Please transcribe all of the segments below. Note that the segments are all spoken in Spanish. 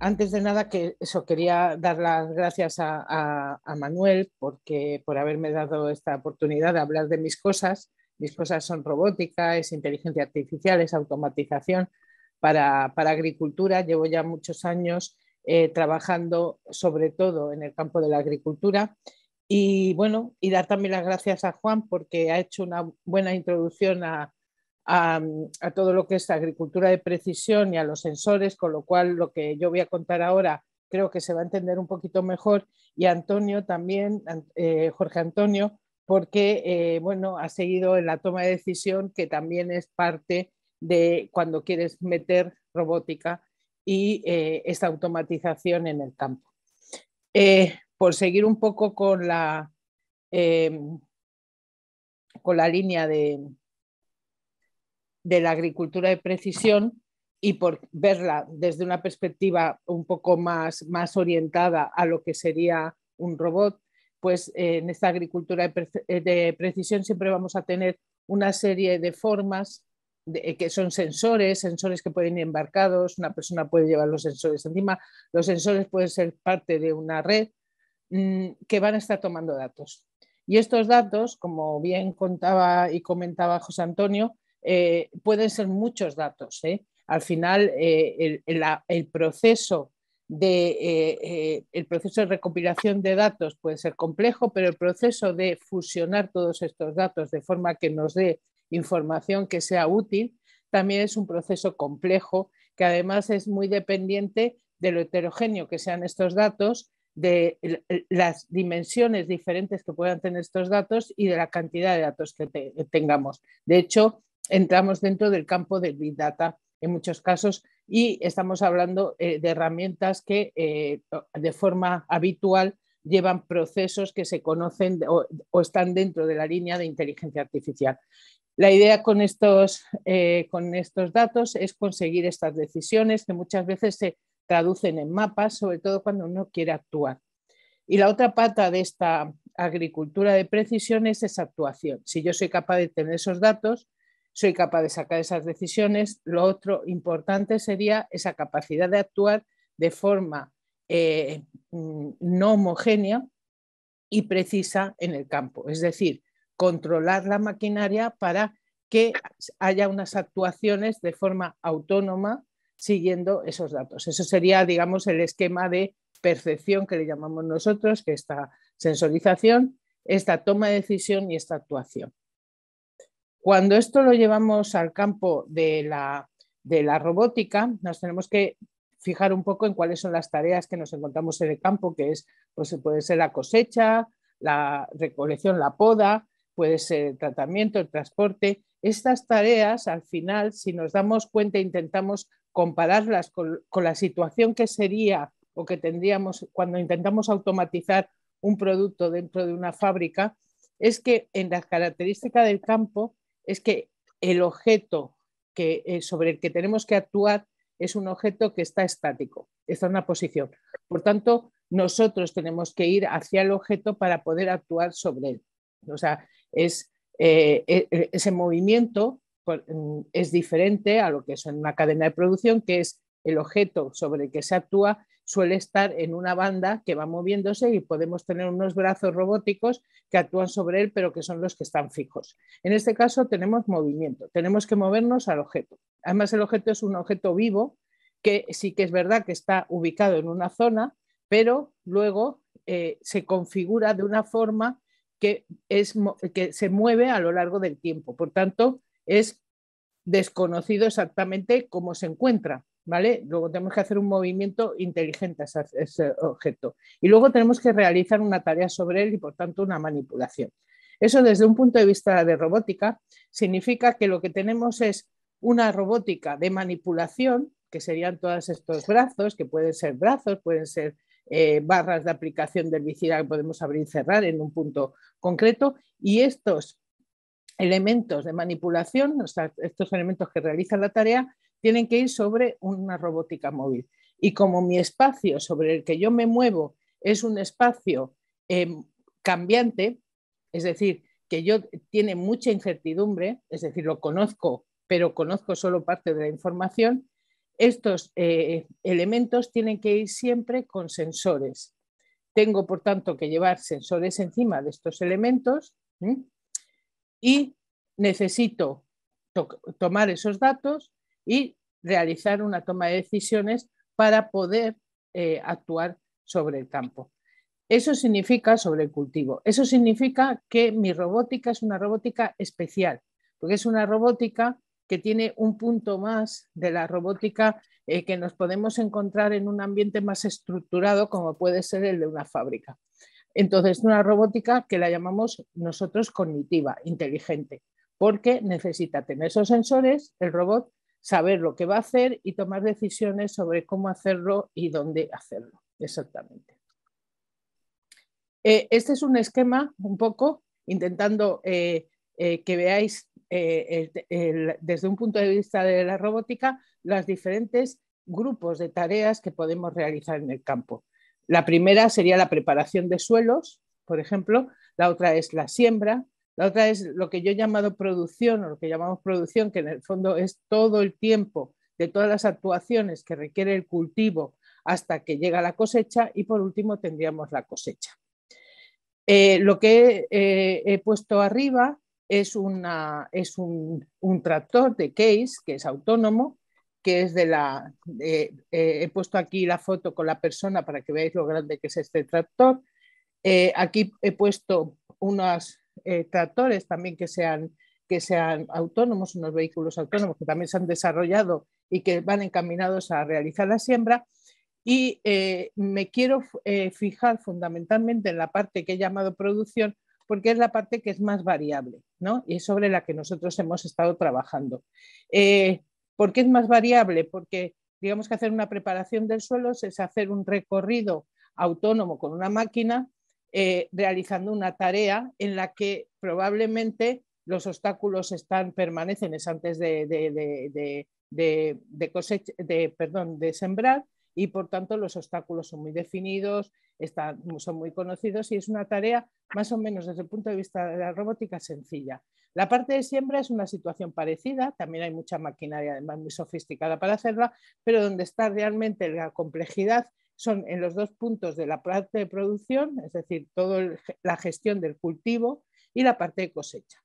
antes de nada, que eso quería dar las gracias a, Manuel porque, por haberme dado esta oportunidad de hablar de mis cosas. Mis cosas son robótica, es inteligencia artificial, es automatización. Para, agricultura llevo ya muchos años eh, trabajando sobre todo en el campo de la agricultura. Y bueno, y dar también las gracias a Juan porque ha hecho una buena introducción a, a, todo lo que es agricultura de precisión y a los sensores, con lo cual lo que yo voy a contar ahora creo que se va a entender un poquito mejor, y Antonio también, eh, Jorge Antonio, porque eh, bueno, ha seguido en la toma de decisión que también es parte de cuando quieres meter robótica y eh, esta automatización en el campo. por seguir un poco con la, em, con la línea de, de la agricultura de precisión y por verla desde una perspectiva un poco más, más orientada a lo que sería un robot, pues eh, en esta agricultura eh, de, precisión siempre vamos a tener una serie de formas eh, que son sensores, sensores que pueden ir embarcados, una persona puede llevar los sensores encima, los sensores pueden ser parte de una red mm, que van a estar tomando datos. Y estos datos, como bien contaba y comentaba José Antonio, eh, pueden ser muchos datos. ¿eh? Al final, eh, el, proceso de, el proceso de recopilación de datos puede ser complejo, pero el proceso de fusionar todos estos datos de forma que nos dé información que sea útil también es un proceso complejo que además es muy dependiente de lo heterogéneo que sean estos datos, de las dimensiones diferentes que puedan tener estos datos y de la cantidad de datos que tengamos. De hecho, entramos dentro del campo del Big Data en muchos casos y estamos hablando eh, de herramientas que eh, de forma habitual llevan procesos que se conocen o, están dentro de la línea de inteligencia artificial. La idea con estos, eh, con estos datos es conseguir estas decisiones que muchas veces se traducen en mapas, sobre todo cuando uno quiere actuar. Y la otra pata de esta agricultura de precisión es esa actuación. Si yo soy capaz de tener esos datos, soy capaz de sacar esas decisiones. Lo otro importante sería esa capacidad de actuar de forma eh, mm, no homogénea y precisa en el campo, es decir, controlar la maquinaria para que haya unas actuaciones de forma autónoma siguiendo esos datos. Eso sería, digamos, el esquema de percepción que le llamamos nosotros, que esta sensorización, esta toma de decisión y esta actuación. Cuando esto lo llevamos al campo de la, robótica, nos tenemos que fijar un poco en cuáles son las tareas que nos encontramos en el campo, que es, pues, puede ser la cosecha, la recolección, la poda, puede ser el tratamiento, el transporte. Estas tareas, al final, si nos damos cuenta, e intentamos compararlas con la situación que sería o que tendríamos cuando intentamos automatizar un producto dentro de una fábrica, es que en las características del campo es que el objeto que, eh, sobre el que tenemos que actuar es un objeto que está estático, está en una posición. Por tanto, nosotros tenemos que ir hacia el objeto para poder actuar sobre él. O sea, es, eh, e, e, ese movimiento mm, es diferente a lo que es en una cadena de producción, que es el objeto sobre el que se actúa suele estar en una banda que va moviéndose y podemos tener unos brazos robóticos que actúan sobre él, pero que son los que están fijos. En este caso tenemos movimiento, tenemos que movernos al objeto. Además, el objeto es un objeto vivo que sí que es verdad que está ubicado en una zona, pero luego eh, se configura de una forma que, que se mueve a lo largo del tiempo. Por tanto, es desconocido exactamente cómo se encuentra, Luego tenemos que hacer un movimiento inteligente a ese, objeto. Y luego tenemos que realizar una tarea sobre él y, por tanto, una manipulación. Eso desde un punto de vista de robótica significa que lo que tenemos es una robótica de manipulación, que serían todos estos brazos, que pueden ser brazos, pueden ser eh, barras de aplicación del herbicida que podemos abrir y cerrar en un punto concreto, y estos elementos de manipulación, estos elementos que realizan la tarea, tienen que ir sobre una robótica móvil. Y como mi espacio sobre el que yo me muevo es un espacio em, cambiante, es decir, que yo tiene mucha incertidumbre, es decir, lo conozco, pero conozco solo parte de la información, estos eh, elementos tienen que ir siempre con sensores. Tengo, por tanto, que llevar sensores encima de estos elementos y necesito tomar esos datos, y realizar una toma de decisiones para poder eh, actuar sobre el campo. Eso significa sobre el cultivo. Eso significa que mi robótica es una robótica especial, porque es una robótica que tiene un punto más de la robótica eh, que nos podemos encontrar en un ambiente más estructurado como puede ser el de una fábrica. Entonces, una robótica que la llamamos nosotros cognitiva, inteligente, porque necesita tener esos sensores, el robot, saber lo que va a hacer y tomar decisiones sobre cómo hacerlo y dónde hacerlo, exactamente. Eh, este es un esquema, un poco, intentando eh, eh, que veáis desde un punto de vista de la robótica los diferentes grupos de tareas que podemos realizar en el campo. La primera sería la preparación de suelos, por ejemplo, la otra es la siembra, la otra es lo que yo he llamado producción o lo que llamamos producción, que en el fondo es todo el tiempo de todas las actuaciones que requiere el cultivo hasta que llega la cosecha y por último tendríamos la cosecha. Eh, lo que eh, he puesto arriba es, una, es un, tractor de Case que es autónomo, que es de la... Eh, he puesto aquí la foto con la persona para que veáis lo grande que es este tractor. aquí he puesto unas eh, tractores también que sean, que sean autónomos, unos vehículos autónomos que también se han desarrollado y que van encaminados a realizar la siembra. Y eh, me quiero eh, fijar fundamentalmente en la parte que he llamado producción, porque es la parte que es más variable y es sobre la que nosotros hemos estado trabajando. ¿Por qué es más variable? Porque digamos que hacer una preparación del suelo es hacer un recorrido autónomo con una máquina eh, realizando una tarea en la que probablemente los obstáculos están permanecen, antes de, de, de, de perdón, de sembrar y por tanto los obstáculos son muy definidos, son muy conocidos y es una tarea más o menos desde el punto de vista de la robótica sencilla. La parte de siembra es una situación parecida, también hay mucha maquinaria además muy sofisticada para hacerla, pero donde está realmente la complejidad son en los dos puntos de la parte de producción, es decir, toda la gestión del cultivo y la parte de cosecha.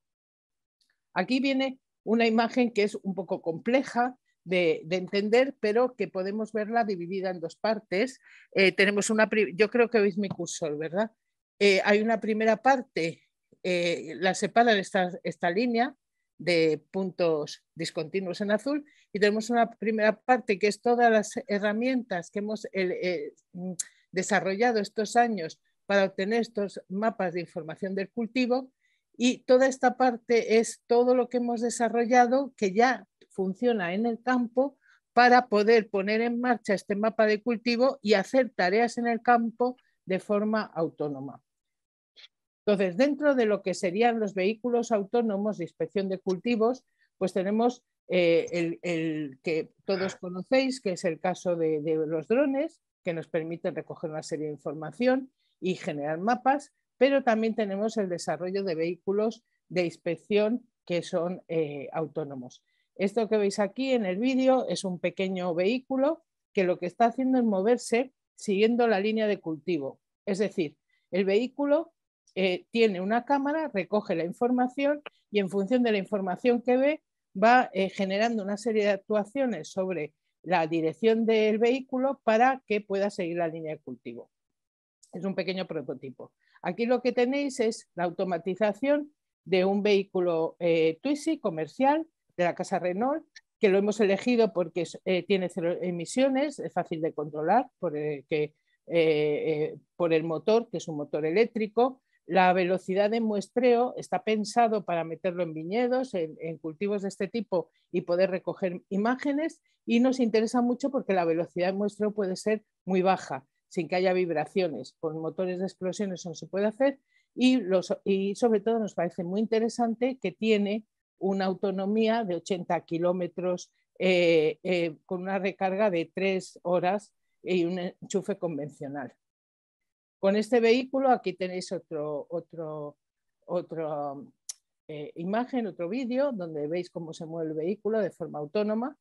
Aquí viene una imagen que es un poco compleja de, entender, pero que podemos verla dividida en dos partes. Eh, tenemos una, yo creo que veis mi cursor, ¿verdad? Eh, hay una primera parte, eh, la separan esta, esta línea, de puntos discontinuos en azul y tenemos una primera parte que es todas las herramientas que hemos eh, eh, desarrollado estos años para obtener estos mapas de información del cultivo y toda esta parte es todo lo que hemos desarrollado que ya funciona en el campo para poder poner en marcha este mapa de cultivo y hacer tareas en el campo de forma autónoma. Entonces, dentro de lo que serían los vehículos autónomos de inspección de cultivos, pues tenemos eh, el, que todos conocéis, que es el caso de, los drones, que nos permiten recoger una serie de información y generar mapas, pero también tenemos el desarrollo de vehículos de inspección que son eh, autónomos. Esto que veis aquí en el vídeo es un pequeño vehículo que lo que está haciendo es moverse siguiendo la línea de cultivo. Es decir, el vehículo eh, tiene una cámara, recoge la información y en función de la información que ve va eh, generando una serie de actuaciones sobre la dirección del vehículo para que pueda seguir la línea de cultivo. Es un pequeño prototipo. Aquí lo que tenéis es la automatización de un vehículo eh, Twizy comercial de la casa Renault, que lo hemos elegido porque eh, tiene cero emisiones, es fácil de controlar por el motor, que es un motor eléctrico, la velocidad de muestreo está pensado para meterlo en viñedos, en, cultivos de este tipo y poder recoger imágenes y nos interesa mucho porque la velocidad de muestreo puede ser muy baja, sin que haya vibraciones. Con motores de explosión eso se puede hacer y, sobre todo nos parece muy interesante que tiene una autonomía de 80 kilómetros eh, eh, con una recarga de tres horas y un enchufe convencional. Con este vehículo, aquí tenéis otro, otro, otro eh, imagen, otro vídeo, donde veis cómo se mueve el vehículo de forma autónoma,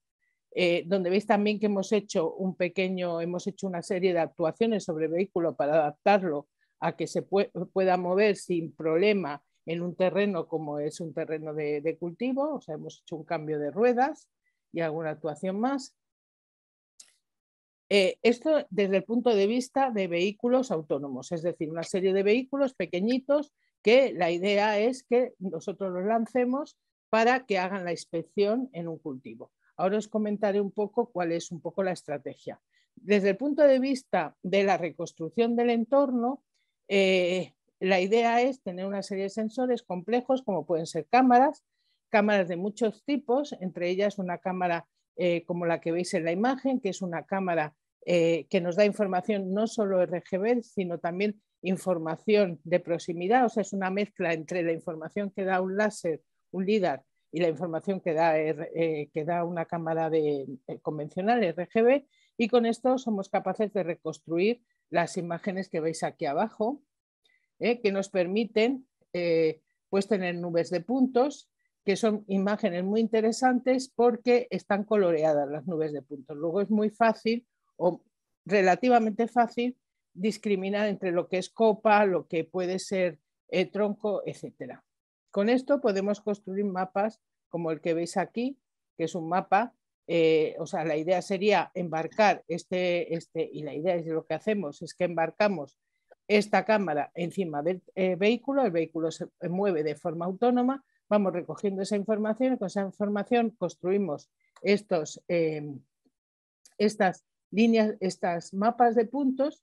eh, donde veis también que hemos hecho un pequeño, hemos hecho una serie de actuaciones sobre el vehículo para adaptarlo a que se pueda mover sin problema en un terreno como es un terreno de, de cultivo, o sea, hemos hecho un cambio de ruedas y alguna actuación más. Eh, esto desde el punto de vista de vehículos autónomos, es decir, una serie de vehículos pequeñitos que la idea es que nosotros los lancemos para que hagan la inspección en un cultivo. Ahora os comentaré un poco cuál es un poco la estrategia. Desde el punto de vista de la reconstrucción del entorno, eh, la idea es tener una serie de sensores complejos como pueden ser cámaras, cámaras de muchos tipos, entre ellas una cámara eh, como la que veis en la imagen, que es una cámara eh, que nos da información no solo RGB, sino también información de proximidad, o sea, es una mezcla entre la información que da un láser, un LIDAR, y la información que da, eh, una cámara de, convencional RGB, y con esto somos capaces de reconstruir las imágenes que veis aquí abajo, que nos permiten pues tener nubes de puntos que son imágenes muy interesantes porque están coloreadas las nubes de puntos. Luego es muy fácil o relativamente fácil discriminar entre lo que es copa, lo que puede ser eh, tronco, etc. Con esto podemos construir mapas como el que veis aquí, que es un mapa. Eh, o sea, la idea sería embarcar este, este, y la idea es lo que hacemos, es que embarcamos esta cámara encima del eh, vehículo, el vehículo se mueve de forma autónoma, vamos recogiendo esa información y con esa información construimos estos, eh, estas líneas, estas mapas de puntos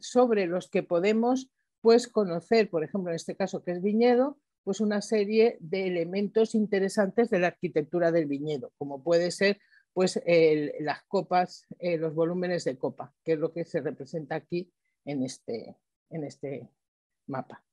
sobre los que podemos pues, conocer, por ejemplo, en este caso que es viñedo, pues una serie de elementos interesantes de la arquitectura del viñedo, como puede ser pues, las copas, eh, los volúmenes de copa, que es lo que se representa aquí en este, en este mapa.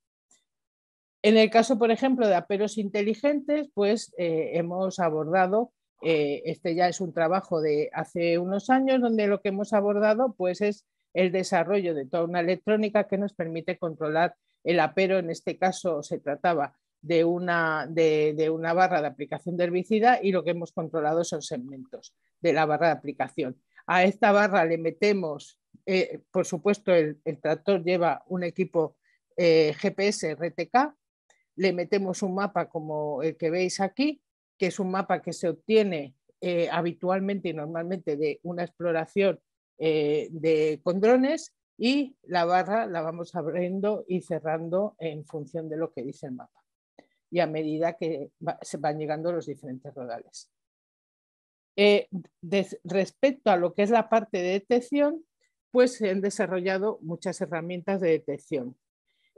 En el caso, por ejemplo, de aperos inteligentes, pues eh, hemos abordado, eh, este ya es un trabajo de hace unos años, donde lo que hemos abordado pues es el desarrollo de toda una electrónica que nos permite controlar el apero, en este caso se trataba de una, de, una barra de aplicación de herbicida y lo que hemos controlado son segmentos de la barra de aplicación. A esta barra le metemos, eh, por supuesto, el, tractor lleva un equipo GPS RTK le metemos un mapa como el que veis aquí, que es un mapa que se obtiene eh, habitualmente y normalmente de una exploración eh, de, con drones y la barra la vamos abriendo y cerrando en función de lo que dice el mapa y a medida que se van llegando los diferentes rodales. Eh, respecto a lo que es la parte de detección, pues se han desarrollado muchas herramientas de detección.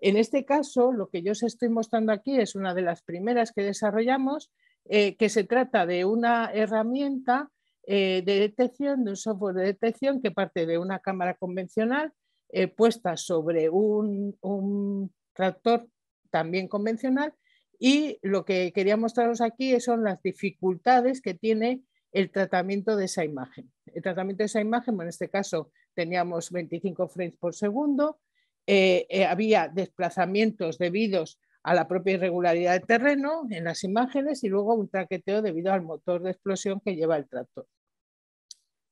En este caso, lo que yo os estoy mostrando aquí es una de las primeras que desarrollamos, eh, que se trata de una herramienta eh, de detección, de un software de detección que parte de una cámara convencional eh, puesta sobre un, un tractor también convencional y lo que quería mostraros aquí son las dificultades que tiene el tratamiento de esa imagen. El tratamiento de esa imagen, en este caso teníamos 25 frames por segundo, eh, eh, había desplazamientos debidos a la propia irregularidad del terreno en las imágenes y luego un traqueteo debido al motor de explosión que lleva el tractor.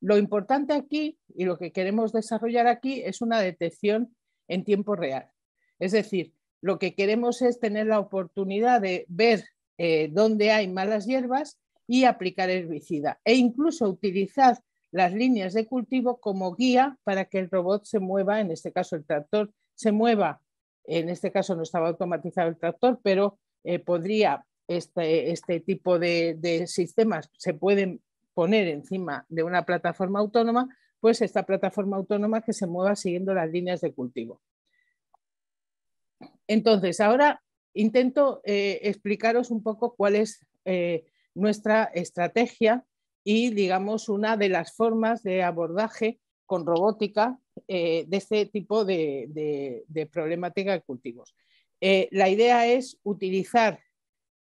Lo importante aquí y lo que queremos desarrollar aquí es una detección en tiempo real. Es decir, lo que queremos es tener la oportunidad de ver eh, dónde hay malas hierbas y aplicar herbicida e incluso utilizar las líneas de cultivo como guía para que el robot se mueva, en este caso el tractor, se mueva. En este caso no estaba automatizado el tractor, pero eh, podría, este, este tipo de, sistemas se pueden poner encima de una plataforma autónoma, pues esta plataforma autónoma que se mueva siguiendo las líneas de cultivo. Entonces, ahora intento eh, explicaros un poco cuál es eh, nuestra estrategia y, digamos, una de las formas de abordaje con robótica eh, de este tipo de, problemática de cultivos. Eh, la idea es utilizar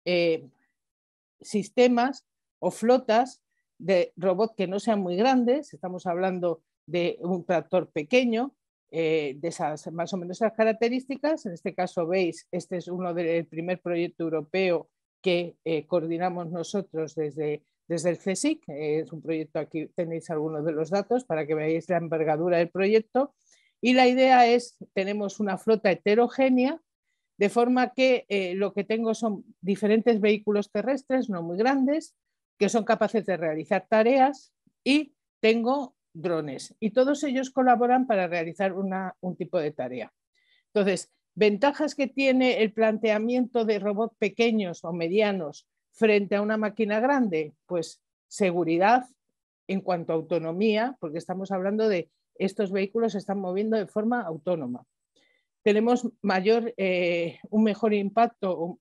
eh, sistemas o flotas de robots que no sean muy grandes, estamos hablando de un tractor pequeño, de esas, más o menos esas características. En este caso veis, este es uno del primer proyecto europeo que coordinamos nosotros desde desde el CSIC, eh, es un proyecto, aquí tenéis algunos de los datos para que veáis la envergadura del proyecto, y la idea es, tenemos una flota heterogénea, de forma que eh, lo que tengo son diferentes vehículos terrestres, no muy grandes, que son capaces de realizar tareas y tengo drones. Y todos ellos colaboran para realizar un tipo de tarea. Entonces, ventajas que tiene el planteamiento de robots pequeños o medianos frente a una máquina grande? Pues seguridad en cuanto a autonomía, porque estamos hablando de estos vehículos se están moviendo de forma autónoma. Tenemos mayor, eh, un mejor impacto,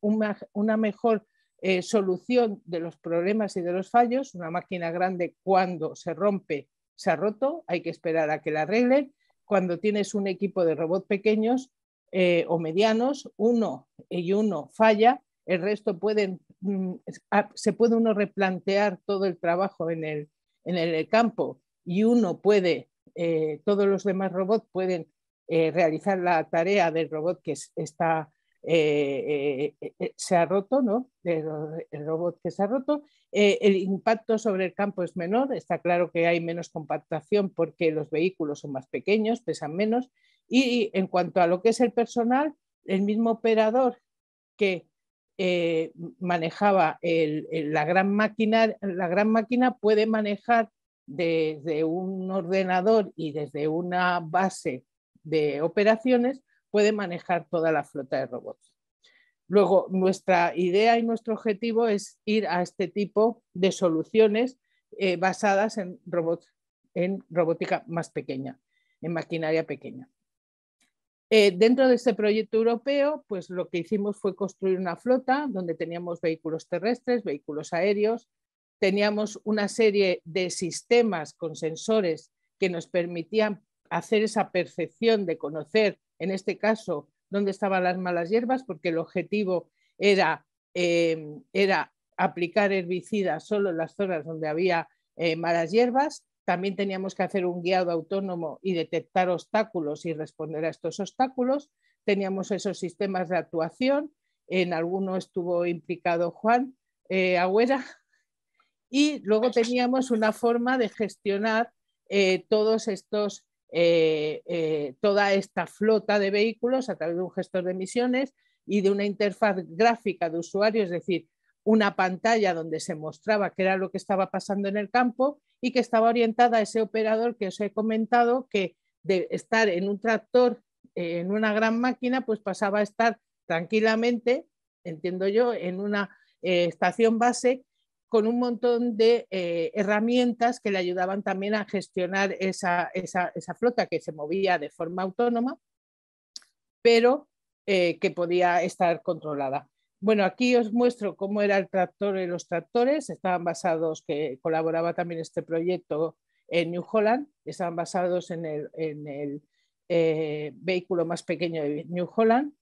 una, mejor eh, solución de los problemas y de los fallos. Una máquina grande cuando se rompe, se ha roto, hay que esperar a que la arreglen. Cuando tienes un equipo de robots pequeños eh, o medianos, uno y uno falla, el resto pueden, mm, ah, se puede uno replantear todo el trabajo en el, en el eh, campo y uno puede, eh, todos los demás robots pueden eh, realizar la tarea del robot que está, se ha roto, ¿no? El, robot que se ha roto. el impacto sobre el campo es menor, está claro que hay menos compactación porque los vehículos son más pequeños, pesan menos. Y en cuanto a lo que es el personal, el mismo operador que eh, manejaba la, gran máquina, la gran máquina puede manejar desde un ordenador y desde una base de operaciones, puede manejar toda la flota de robots. Luego, nuestra idea y nuestro objetivo es ir a este tipo de soluciones eh, basadas en, robots en robótica más pequeña, en maquinaria pequeña. Eh, dentro de este proyecto europeo, pues lo que hicimos fue construir una flota donde teníamos vehículos terrestres, vehículos aéreos, teníamos una serie de sistemas con sensores que nos permitían hacer esa percepción de conocer, en este caso, dónde estaban las malas hierbas, porque el objetivo era, eh, era aplicar herbicidas solo en las zonas donde había eh, malas hierbas. También teníamos que hacer un guiado autónomo y detectar obstáculos y responder a estos obstáculos. Teníamos esos sistemas de actuación. En alguno estuvo implicado Juan eh, Agüera. Y luego teníamos una forma de gestionar eh, todos estos, eh, toda esta flota de vehículos a través de un gestor de emisiones y de una interfaz gráfica de usuario, es decir, una pantalla donde se mostraba qué era lo que estaba pasando en el campo y que estaba orientada a ese operador que os he comentado que de estar en un tractor, eh, en una gran máquina, pues pasaba a estar tranquilamente, entiendo yo, en una eh, estación base con un montón de eh, herramientas que le ayudaban también a gestionar esa flota que se movía de forma autónoma, pero que podía estar controlada. Bueno, aquí os muestro cómo era el tractor y los tractores. Estaban basados, que colaboraba también este proyecto en New Holland, estaban basados en el, eh, vehículo más pequeño de New Holland.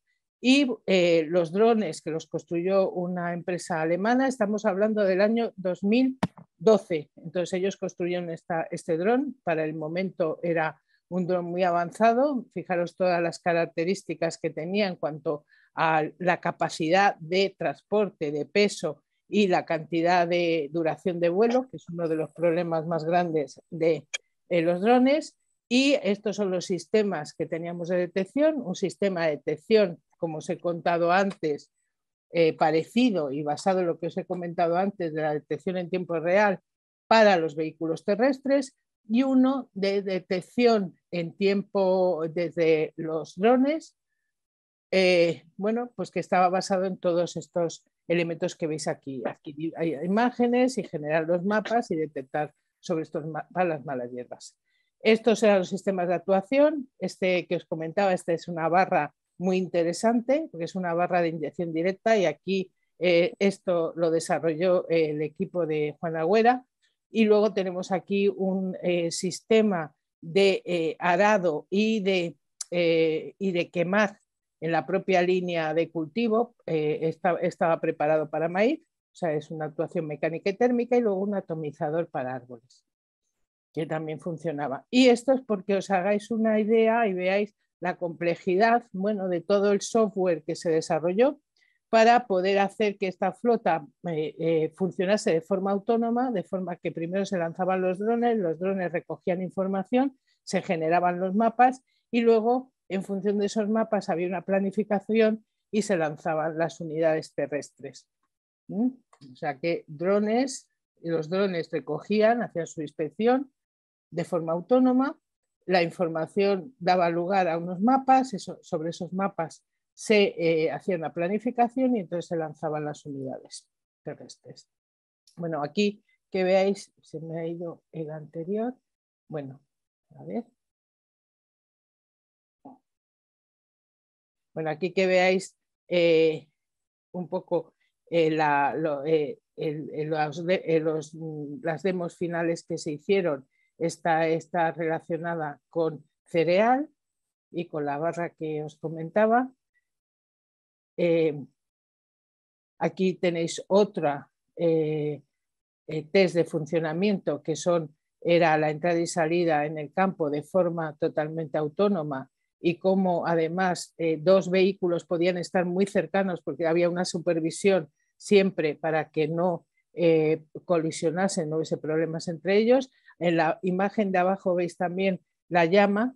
Y eh, los drones que los construyó una empresa alemana, estamos hablando del año 2012. Entonces ellos construyeron esta, este dron, para el momento era un dron muy avanzado. Fijaros todas las características que tenía en cuanto a la capacidad de transporte, de peso y la cantidad de duración de vuelo, que es uno de los problemas más grandes de los drones. Y estos son los sistemas que teníamos de detección, un sistema de detección, como os he contado antes, eh, parecido y basado en lo que os he comentado antes de la detección en tiempo real para los vehículos terrestres y uno de detección en tiempo desde los drones, eh, bueno, pues que estaba basado en todos estos elementos que veis aquí, adquirir imágenes y generar los mapas y detectar sobre estos las malas hierbas. Estos eran los sistemas de actuación, este que os comentaba, esta es una barra muy interesante, porque es una barra de inyección directa y aquí eh, esto lo desarrolló eh, el equipo de Juan Agüera, y luego tenemos aquí un eh, sistema de eh, arado y de, eh, y de quemar en la propia línea de cultivo, estaba preparado para maíz, o sea, es una actuación mecánica y térmica, y luego un atomizador para árboles, que también funcionaba. Y esto es porque os hagáis una idea y veáis la complejidad, bueno, de todo el software que se desarrolló, para poder hacer que esta flota eh, eh, funcionase de forma autónoma, de forma que primero se lanzaban los drones, los drones recogían información, se generaban los mapas y luego en función de esos mapas había una planificación y se lanzaban las unidades terrestres. O sea que drones, los drones recogían, hacían su inspección de forma autónoma, la información daba lugar a unos mapas, sobre esos mapas se eh, hacía una planificación y entonces se lanzaban las unidades terrestres. Bueno, aquí que veáis, se me ha ido el anterior. Bueno, a ver. Bueno, aquí que veáis eh, un poco las demos finales que se hicieron. Esta está relacionada con cereal y con la barra que os comentaba. Eh, aquí tenéis otra eh, eh, test de funcionamiento que son era la entrada y salida en el campo de forma totalmente autónoma y cómo además dos vehículos podían estar muy cercanos porque había una supervisión siempre para que no eh, colisionasen, no hubiese problemas entre ellos. En la imagen de abajo veis también la llama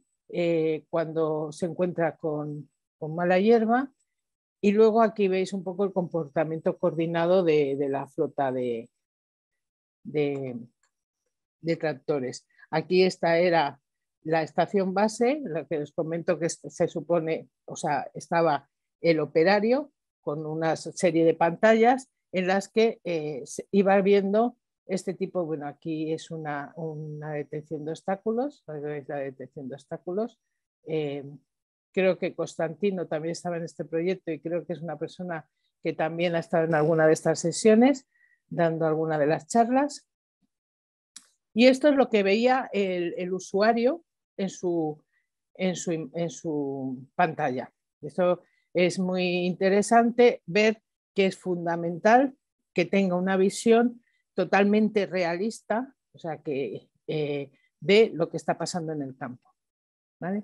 cuando se encuentra con mala hierba y luego aquí veis un poco el comportamiento coordinado de, la flota de, de, tractores. Aquí esta era la estación base, la que os comento que se supone, o sea, estaba el operario con una serie de pantallas en las que eh, se iba viendo este tipo, bueno, aquí es una, una detección de obstáculos, la detección de obstáculos, eh, Creo que Constantino también estaba en este proyecto y creo que es una persona que también ha estado en alguna de estas sesiones, dando alguna de las charlas. Y esto es lo que veía el, usuario en su, pantalla. Esto es muy interesante ver que es fundamental que tenga una visión totalmente realista, o sea, que ve eh, de lo que está pasando en el campo. ¿vale?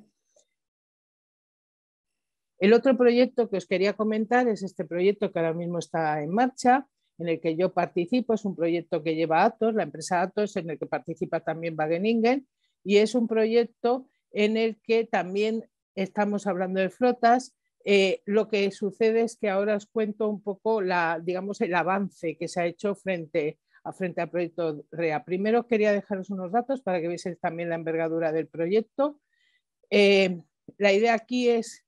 El otro proyecto que os quería comentar es este proyecto que ahora mismo está en marcha, en el que yo participo. Es un proyecto que lleva Atos, la empresa Atos, en el que participa también Wageningen. Y es un proyecto en el que también estamos hablando de flotas. Eh, lo que sucede es que ahora os cuento un poco la, digamos, el avance que se ha hecho frente a frente al proyecto REA. Primero quería dejaros unos datos para que veáis también la envergadura del proyecto. Eh, la idea aquí es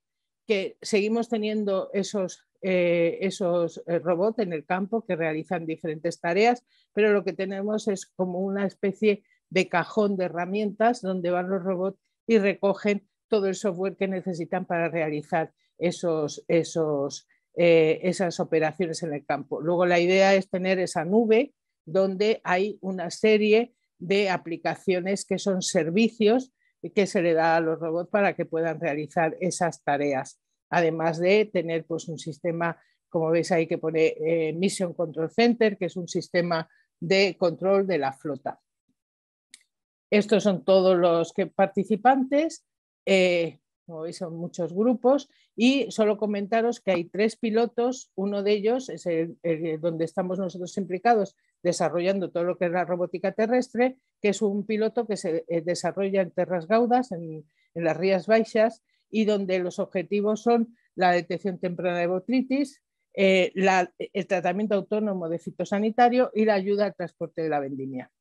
que seguimos teniendo esos, eh, esos eh, robots en el campo que realizan diferentes tareas, pero lo que tenemos es como una especie de cajón de herramientas donde van los robots y recogen todo el software que necesitan para realizar esos, eh, esas operaciones en el campo. Luego la idea es tener esa nube donde hay una serie de aplicaciones que son servicios que se le da a los robots para que puedan realizar esas tareas. Además de tener pues, un sistema, como veis ahí que pone eh, Mission Control Center, que es un sistema de control de la flota. Estos son todos los participantes, eh, como veis son muchos grupos, y solo comentaros que hay tres pilotos, uno de ellos es el donde estamos nosotros implicados, desarrollando todo lo que es la robótica terrestre, que es un piloto que se eh, desarrolla en Terras Gaudas, en, las Rías Baixas, y donde los objetivos son la detección temprana de botritis, eh, el tratamiento autónomo de fitosanitario y la ayuda al transporte de la vendimia.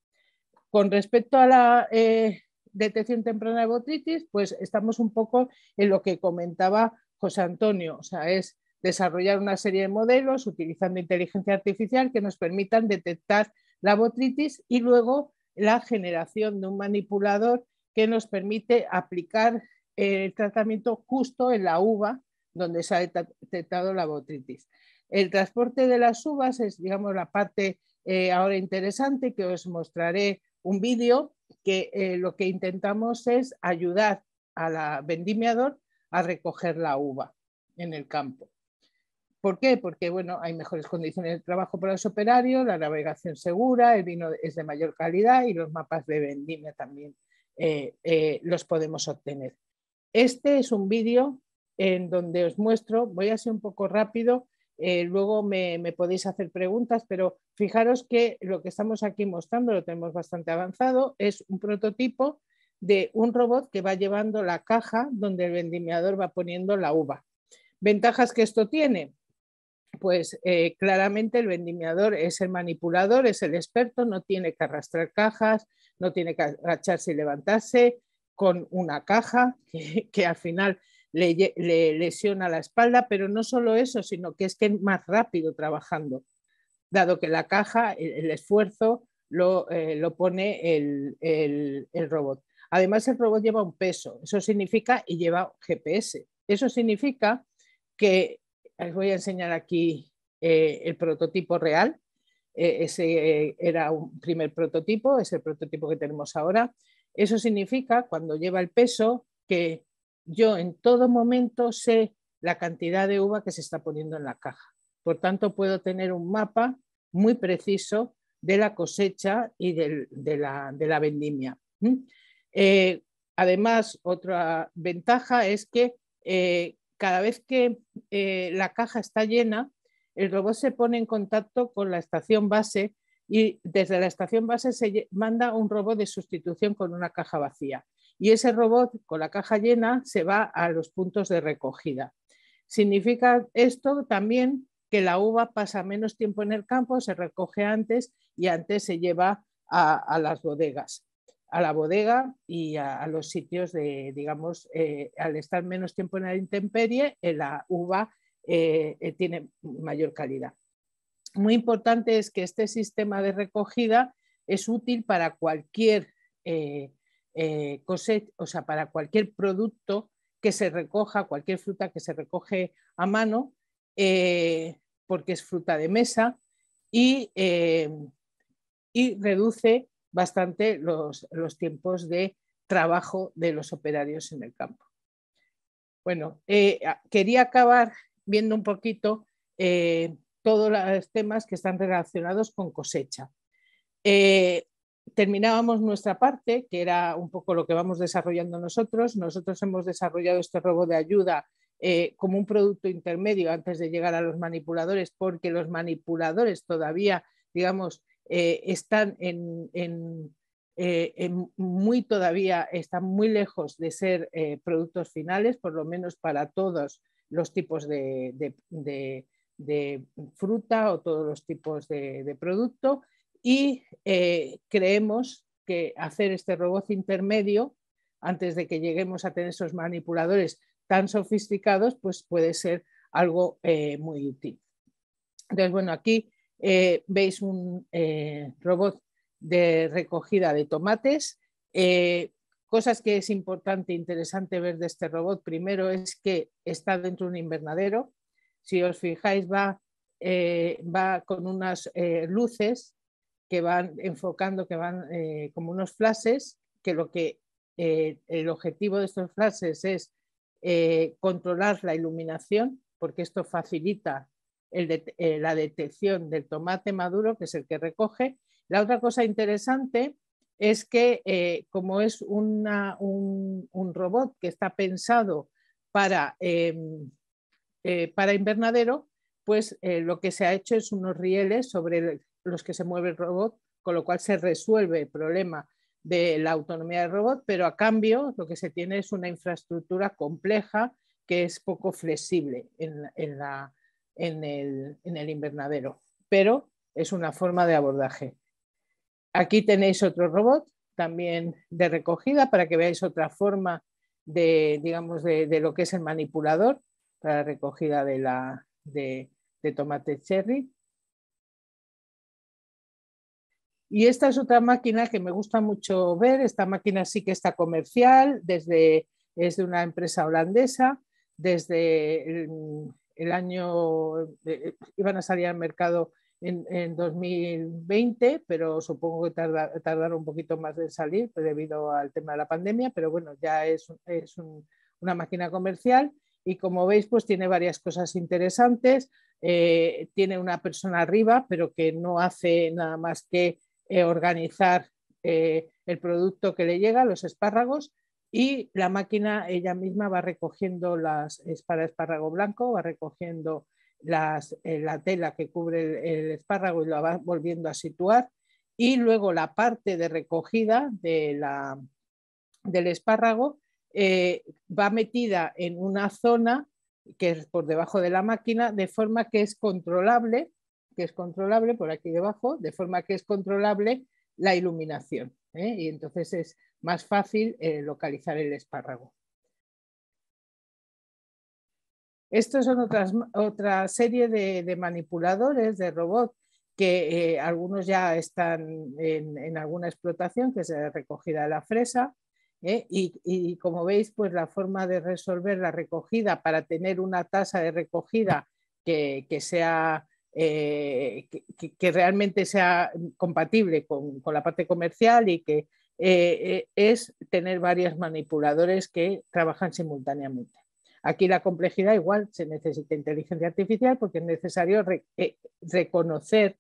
Con respecto a la eh, detección temprana de botritis, pues estamos un poco en lo que comentaba José Antonio, o sea, es desarrollar una serie de modelos utilizando inteligencia artificial que nos permitan detectar la botritis y luego la generación de un manipulador que nos permite aplicar el tratamiento justo en la uva donde se ha detectado la botritis. El transporte de las uvas es, digamos, la parte eh, ahora interesante que os mostraré un vídeo que eh, lo que intentamos es ayudar a la vendimiador a recoger la uva en el campo. ¿Por qué? Porque bueno, hay mejores condiciones de trabajo para los operarios, la navegación segura, el vino es de mayor calidad y los mapas de vendimia también eh, eh, los podemos obtener. Este es un vídeo en donde os muestro, voy a ser un poco rápido, eh, luego me, me, podéis hacer preguntas, pero fijaros que lo que estamos aquí mostrando, lo tenemos bastante avanzado, es un prototipo de un robot que va llevando la caja donde el vendimiador va poniendo la uva. ¿Ventajas que esto tiene? pues eh, claramente el vendimiador es el manipulador, es el experto, no tiene que arrastrar cajas, no tiene que agacharse y levantarse con una caja que, al final le, lesiona la espalda, pero no solo eso, sino que es que es más rápido trabajando, dado que la caja, e-, el, esfuerzo lo, eh, lo pone el, el robot. Además, el robot lleva un peso, eso significa y lleva GPS. Eso significa que les voy a enseñar aquí eh, el prototipo real. Eh, ese eh, era un primer prototipo, es el prototipo que tenemos ahora. Eso significa, cuando lleva el peso, que yo en todo momento sé la cantidad de uva que se está poniendo en la caja. Por tanto, puedo tener un mapa muy preciso de la cosecha y de, la, vendimia. además, otra ventaja es que cada vez que eh, la caja está llena, el robot se pone en contacto con la estación base y desde la estación base se manda un robot de sustitución con una caja vacía. Y ese robot con la caja llena se va a los puntos de recogida. Significa esto también que la uva pasa menos tiempo en el campo, se recoge antes y antes se lleva a las bodegas a la bodega y a, los sitios de, digamos, eh, al estar menos tiempo en la intemperie, eh, la uva eh, tiene mayor calidad. Muy importante es que este sistema de recogida es útil para cualquier cosecha, o sea, para cualquier producto que se recoja, cualquier fruta que se recoge a mano, porque es fruta de mesa y, y reduce bastante los, tiempos de trabajo de los operarios en el campo. Bueno, eh, quería acabar viendo un poquito eh, todos los temas que están relacionados con cosecha. Eh, terminábamos nuestra parte, que era un poco lo que vamos desarrollando nosotros. Nosotros hemos desarrollado este robo de ayuda como un producto intermedio antes de llegar a los manipuladores, porque los manipuladores todavía, digamos, eh, están eh, en, muy todavía, están muy lejos de ser eh, productos finales, por lo menos para todos los tipos de, fruta o todos los tipos de, producto. Y creemos que hacer este robot intermedio, antes de que lleguemos a tener esos manipuladores tan sofisticados, pues puede ser algo muy útil. Entonces, bueno, aquí eh, veis un eh, robot de recogida de tomates. Eh, cosas que es importante, e interesante ver de este robot, primero es que está dentro de un invernadero. Si os fijáis, va, va con unas luces que van enfocando, que van como unos flashes, que lo que el objetivo de estos flashes es controlar la iluminación, porque esto facilita de, eh, la detección del tomate maduro, que es el que recoge. La otra cosa interesante es que eh, como es un, un, robot que está pensado para, em, eh, para invernadero, pues lo que se ha hecho es unos rieles sobre los que se mueve el robot, con lo cual se resuelve el problema de la autonomía del robot, pero a cambio lo que se tiene es una infraestructura compleja que es poco flexible en, en la en el, invernadero, pero es una forma de abordaje. Aquí tenéis otro robot también de recogida para que veáis otra forma de, digamos, de, lo que es el manipulador para la recogida de, la, de, tomate cherry. Y esta es otra máquina que me gusta mucho ver. Esta máquina sí que está comercial, desde, es de una empresa holandesa. Desde mm, el año, eh, eh, iban a salir al mercado en, 2020, pero supongo que tardaron un poquito más de salir debido al tema de la pandemia, pero bueno, ya es, una máquina comercial y como veis, pues tiene varias cosas interesantes. Eh, tiene una persona arriba, pero que no hace nada más que organizar el producto que le llega, los espárragos, y la máquina ella misma va recogiendo las, es para espárrago blanco, va recogiendo las, eh, la tela que cubre el, espárrago y lo va volviendo a situar y luego la parte de recogida del espárrago eh, va metida en una zona que es por debajo de la máquina de forma que es controlable, que es controlable por aquí debajo, de forma que es controlable la iluminación. ¿eh? y entonces es más fácil eh, localizar el espárrago. Estos son otra serie de, manipuladores de robot que eh, algunos ya están en, alguna explotación, que es la recogida de la fresa, y, como veis, pues la forma de resolver la recogida para tener una tasa de recogida que sea eh, que, realmente sea compatible con, la parte comercial y que eh, eh, es tener varios manipuladores que trabajan simultáneamente. Aquí la complejidad igual se necesita inteligencia artificial porque es necesario reconocer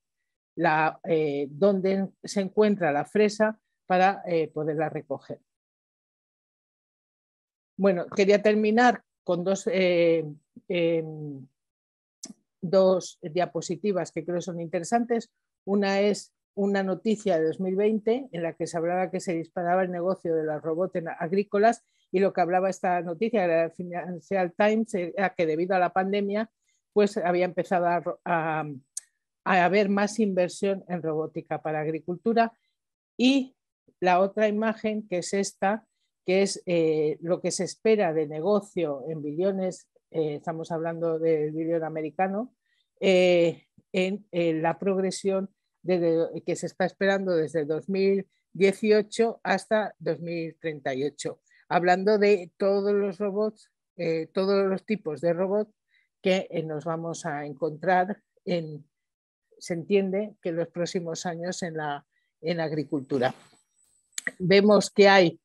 dónde se encuentra la fresa para poderla recoger. Bueno, quería terminar con dos em, dos diapositivas que creo son interesantes. Una es una noticia de 2020 en la que se hablaba que se disparaba el negocio de las robots agrícolas y lo que hablaba esta noticia era Financial Times eh, era que debido a la pandemia pues había empezado a, haber más inversión en robótica para agricultura y la otra imagen que es esta que es eh, lo que se espera de negocio en billones eh, estamos hablando del billón americano, eh, en, la progresión que se está esperando desde 2018 hasta 2038, hablando de todos los robots, eh, todos los tipos de robots que nos vamos a encontrar en, se entiende que en los próximos años en la, en agricultura. Vemos que hay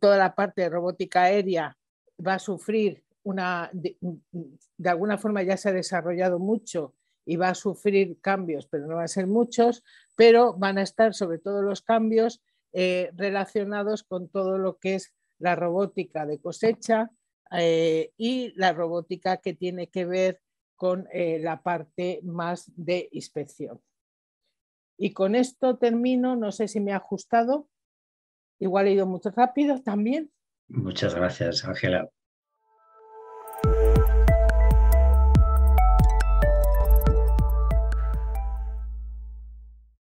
toda la parte de robótica aérea va a sufrir de, alguna forma ya se ha desarrollado mucho y va a sufrir cambios, pero no van a ser muchos, pero van a estar sobre todo los cambios eh, relacionados con todo lo que es la robótica de cosecha eh, y la robótica que tiene que ver con eh, la parte más de inspección. Y con esto termino, no sé si me ha ajustado, igual he ido mucho rápido también. Muchas gracias, Ángela.